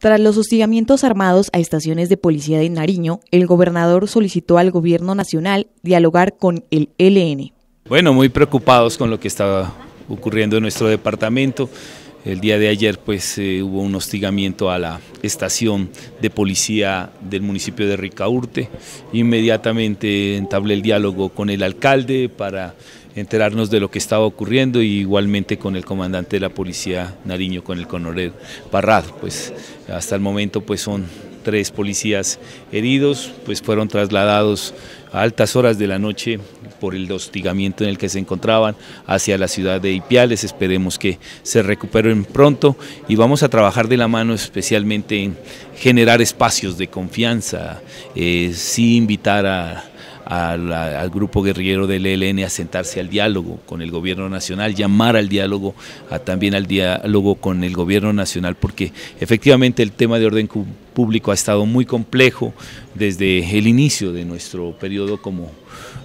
Tras los hostigamientos armados a estaciones de policía de Nariño, el gobernador solicitó al gobierno nacional dialogar con el LN. Bueno, muy preocupados con lo que estaba ocurriendo en nuestro departamento. El día de ayer pues eh, hubo un hostigamiento a la estación de policía del municipio de Ricaurte. Inmediatamente entablé el diálogo con el alcalde para enterarnos de lo que estaba ocurriendo y igualmente con el comandante de la policía Nariño, con el coronel Parrado. Pues hasta el momento pues son tres policías heridos, pues fueron trasladados a altas horas de la noche por el hostigamiento en el que se encontraban hacia la ciudad de Ipiales, esperemos que se recuperen pronto y vamos a trabajar de la mano especialmente en generar espacios de confianza, eh, sí invitar al, grupo guerrillero del ELN a sentarse al diálogo con el gobierno nacional, llamar al diálogo, a, también al diálogo con el gobierno nacional, porque efectivamente el tema de orden público ha estado muy complejo desde el inicio de nuestro periodo como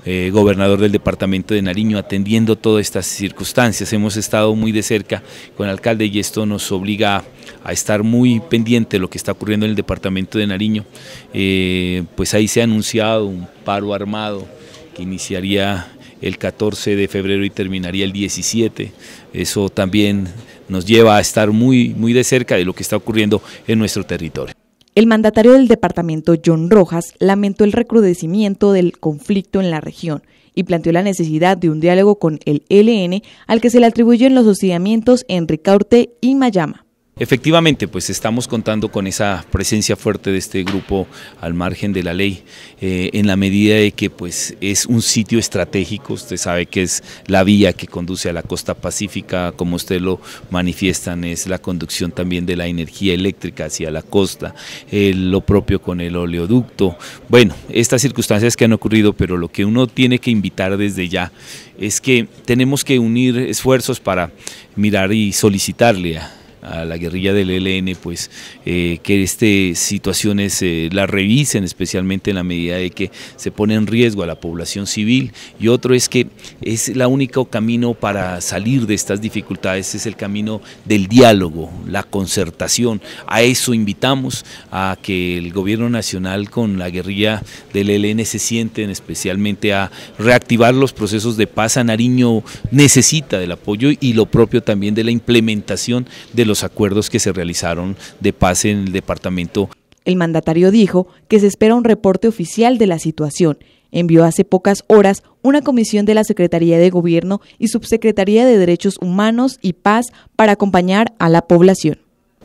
eh, gobernador del departamento de Nariño, atendiendo todas estas circunstancias. Hemos estado muy de cerca con el alcalde y esto nos obliga a estar muy pendiente de lo que está ocurriendo en el departamento de Nariño. Eh, pues ahí se ha anunciado un paro armado que iniciaría el 14 de febrero y terminaría el 17. Eso también nos lleva a estar muy, muy de cerca de lo que está ocurriendo en nuestro territorio. El mandatario del departamento, John Rojas, lamentó el recrudecimiento del conflicto en la región y planteó la necesidad de un diálogo con el LN, al que se le atribuyen los hostigamientos en Ricaurte y Mayama. Efectivamente, pues estamos contando con esa presencia fuerte de este grupo al margen de la ley, eh, en la medida de que pues, es un sitio estratégico, usted sabe que es la vía que conduce a la costa pacífica, como usted lo manifiestan, es la conducción también de la energía eléctrica hacia la costa, eh, lo propio con el oleoducto. Bueno, estas circunstancias que han ocurrido, pero lo que uno tiene que invitar desde ya es que tenemos que unir esfuerzos para mirar y solicitarle a a la guerrilla del ELN, pues eh, que este situaciones eh, las revisen, especialmente en la medida de que se pone en riesgo a la población civil. Y otro es que es el único camino para salir de estas dificultades, es el camino del diálogo, la concertación. A eso invitamos a que el gobierno nacional con la guerrilla del ELN se sienten especialmente a reactivar los procesos de paz. A Nariño necesita del apoyo y lo propio también de la implementación de los acuerdos que se realizaron de paz en el departamento. El mandatario dijo que se espera un reporte oficial de la situación. Envió hace pocas horas una comisión de la Secretaría de Gobierno y Subsecretaría de Derechos Humanos y Paz para acompañar a la población.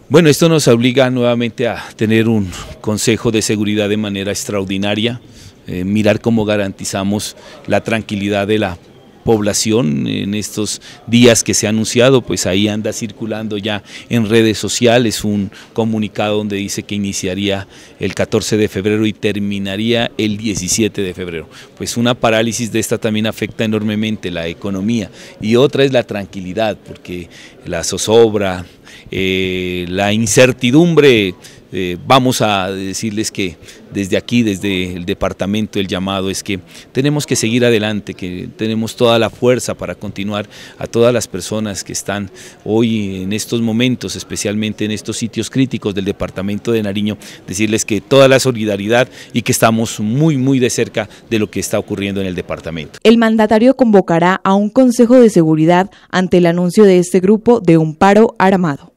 Bueno, esto nos obliga nuevamente a tener un Consejo de Seguridad de manera extraordinaria, eh, mirar cómo garantizamos la tranquilidad de la población en estos días que se ha anunciado, pues ahí anda circulando ya en redes sociales un comunicado donde dice que iniciaría el 14 de febrero y terminaría el 17 de febrero. Pues una parálisis de esta también afecta enormemente la economía y otra es la tranquilidad, porque la zozobra, eh, la incertidumbre eh, vamos a decirles que desde aquí, desde el departamento, el llamado es que tenemos que seguir adelante, que tenemos toda la fuerza para continuar a todas las personas que están hoy en estos momentos, especialmente en estos sitios críticos del departamento de Nariño, decirles que toda la solidaridad y que estamos muy, muy de cerca de lo que está ocurriendo en el departamento. El mandatario convocará a un Consejo de Seguridad ante el anuncio de este grupo de un paro armado.